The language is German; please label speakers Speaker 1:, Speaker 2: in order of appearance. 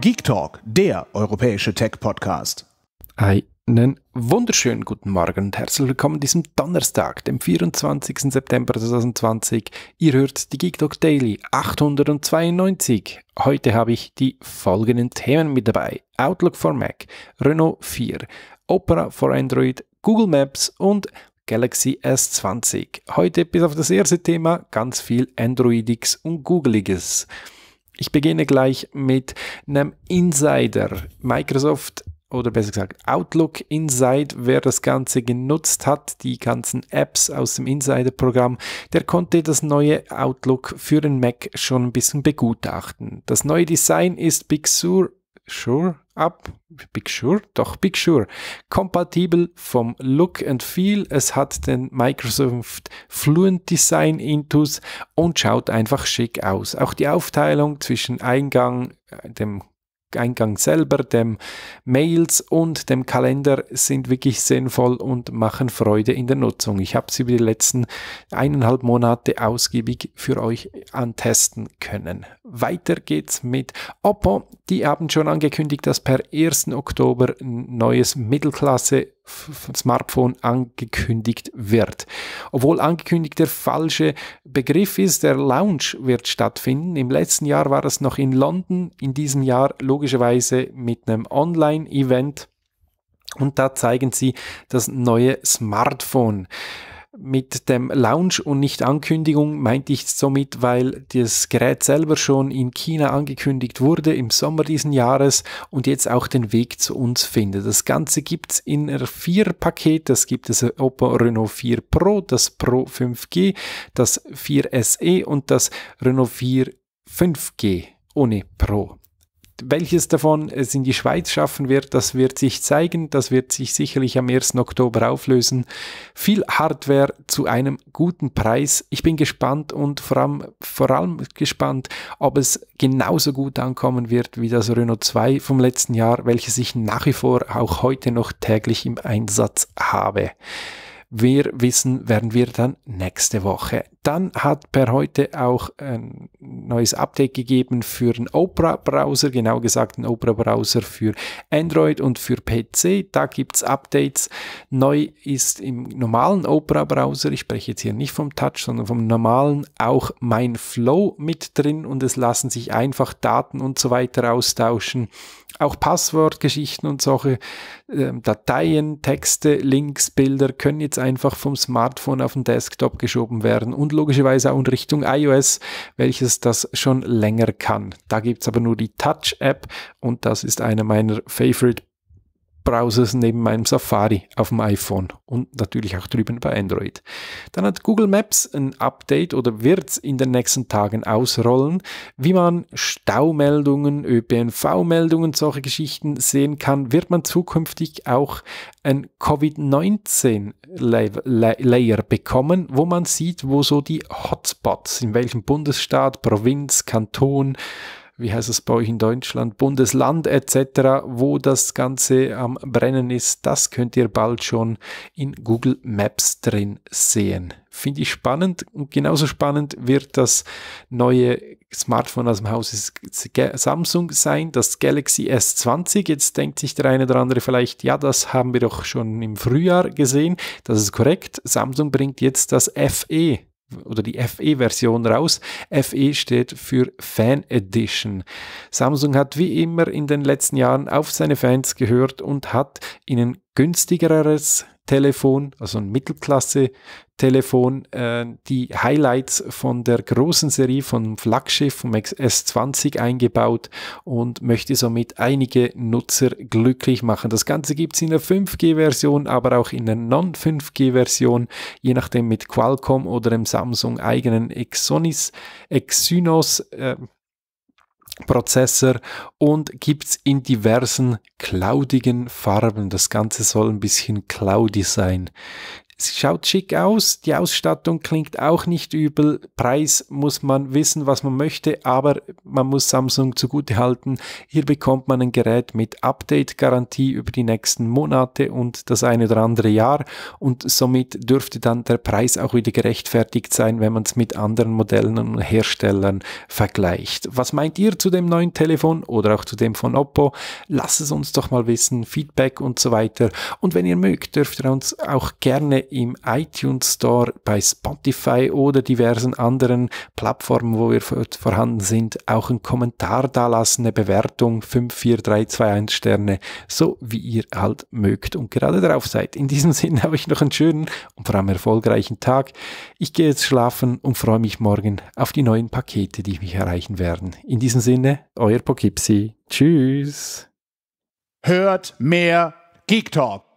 Speaker 1: Geek Talk, der europäische Tech-Podcast. Einen wunderschönen guten Morgen und herzlich willkommen diesem Donnerstag, dem 24. September 2020. Ihr hört die Geek Talk Daily 892. Heute habe ich die folgenden Themen mit dabei: Outlook for Mac, Renault 4, Opera for Android, Google Maps und Galaxy S20. Heute bis auf das erste Thema ganz viel Androidiges und Googleiges. Ich beginne gleich mit einem Insider. Microsoft oder besser gesagt Outlook Inside, wer das Ganze genutzt hat, die ganzen Apps aus dem Insider-Programm, der konnte das neue Outlook für den Mac schon ein bisschen begutachten. Das neue Design ist Big Sur Sure ab, Big Sure, doch Big Sure, kompatibel vom Look and Feel. Es hat den Microsoft Fluent Design Intus und schaut einfach schick aus. Auch die Aufteilung zwischen Eingang, äh, dem Eingang selber, dem Mails und dem Kalender sind wirklich sinnvoll und machen Freude in der Nutzung. Ich habe sie über die letzten eineinhalb Monate ausgiebig für euch antesten können. Weiter geht's mit Oppo. Die haben schon angekündigt, dass per 1. Oktober ein neues Mittelklasse Smartphone angekündigt wird. Obwohl angekündigt der falsche Begriff ist, der Launch wird stattfinden. Im letzten Jahr war es noch in London, in diesem Jahr logischerweise mit einem Online-Event. Und da zeigen sie das neue Smartphone. Mit dem Launch und nicht Ankündigung meinte ich somit, weil das Gerät selber schon in China angekündigt wurde im Sommer diesen Jahres und jetzt auch den Weg zu uns findet. Das Ganze gibt es in vier Paket. Das gibt es Oppo Reno 4 Pro, das Pro 5G, das 4 SE und das Reno 4 5G ohne Pro. Welches davon es in die Schweiz schaffen wird, das wird sich zeigen. Das wird sich sicherlich am 1. Oktober auflösen. Viel Hardware zu einem guten Preis. Ich bin gespannt und vor allem, vor allem gespannt, ob es genauso gut ankommen wird wie das Renault 2 vom letzten Jahr, welches ich nach wie vor auch heute noch täglich im Einsatz habe. Wir wissen, werden wir dann nächste Woche. Dann hat per heute auch ein neues Update gegeben für den Opera-Browser, genau gesagt den Opera-Browser für Android und für PC. Da gibt es Updates. Neu ist im normalen Opera-Browser, ich spreche jetzt hier nicht vom Touch, sondern vom normalen, auch mein Flow mit drin und es lassen sich einfach Daten und so weiter austauschen. Auch Passwortgeschichten und solche äh, Dateien, Texte, Links, Bilder können jetzt einfach vom Smartphone auf den Desktop geschoben werden und logischerweise auch in Richtung iOS, welches das schon länger kann. Da gibt es aber nur die Touch-App und das ist eine meiner Favorite Browsers neben meinem Safari auf dem iPhone und natürlich auch drüben bei Android. Dann hat Google Maps ein Update oder wird es in den nächsten Tagen ausrollen, wie man Staumeldungen, ÖPNV-Meldungen, solche Geschichten sehen kann. Wird man zukünftig auch ein Covid-19-Layer bekommen, wo man sieht, wo so die Hotspots, in welchem Bundesstaat, Provinz, Kanton, wie heißt es bei euch in Deutschland, Bundesland etc., wo das Ganze am Brennen ist, das könnt ihr bald schon in Google Maps drin sehen. Finde ich spannend und genauso spannend wird das neue Smartphone aus dem Haus Samsung sein, das Galaxy S20. Jetzt denkt sich der eine oder andere vielleicht, ja, das haben wir doch schon im Frühjahr gesehen. Das ist korrekt. Samsung bringt jetzt das FE oder die FE-Version raus. FE steht für Fan Edition. Samsung hat wie immer in den letzten Jahren auf seine Fans gehört und hat ihnen günstigeres Telefon, also ein Mittelklasse-Telefon, äh, die Highlights von der großen Serie vom Flaggschiff vom S20 eingebaut und möchte somit einige Nutzer glücklich machen. Das Ganze gibt es in der 5G-Version, aber auch in der Non-5G-Version, je nachdem mit Qualcomm oder dem Samsung eigenen Exonis, Exynos. Äh, Prozessor und gibt's in diversen cloudigen Farben. Das Ganze soll ein bisschen cloudy sein. Es schaut schick aus, die Ausstattung klingt auch nicht übel. Preis muss man wissen, was man möchte, aber man muss Samsung zugute halten. Hier bekommt man ein Gerät mit Update-Garantie über die nächsten Monate und das eine oder andere Jahr und somit dürfte dann der Preis auch wieder gerechtfertigt sein, wenn man es mit anderen Modellen und Herstellern vergleicht. Was meint ihr zu dem neuen Telefon oder auch zu dem von Oppo? Lasst es uns doch mal wissen, Feedback und so weiter. Und wenn ihr mögt, dürft ihr uns auch gerne im iTunes Store, bei Spotify oder diversen anderen Plattformen, wo wir vorhanden sind, auch einen Kommentar da lassen, eine Bewertung 54321 Sterne, so wie ihr halt mögt und gerade drauf seid. In diesem Sinne habe ich noch einen schönen und vor allem erfolgreichen Tag. Ich gehe jetzt schlafen und freue mich morgen auf die neuen Pakete, die mich erreichen werden. In diesem Sinne, euer Pokipsi. Tschüss. Hört mehr Geek Talk.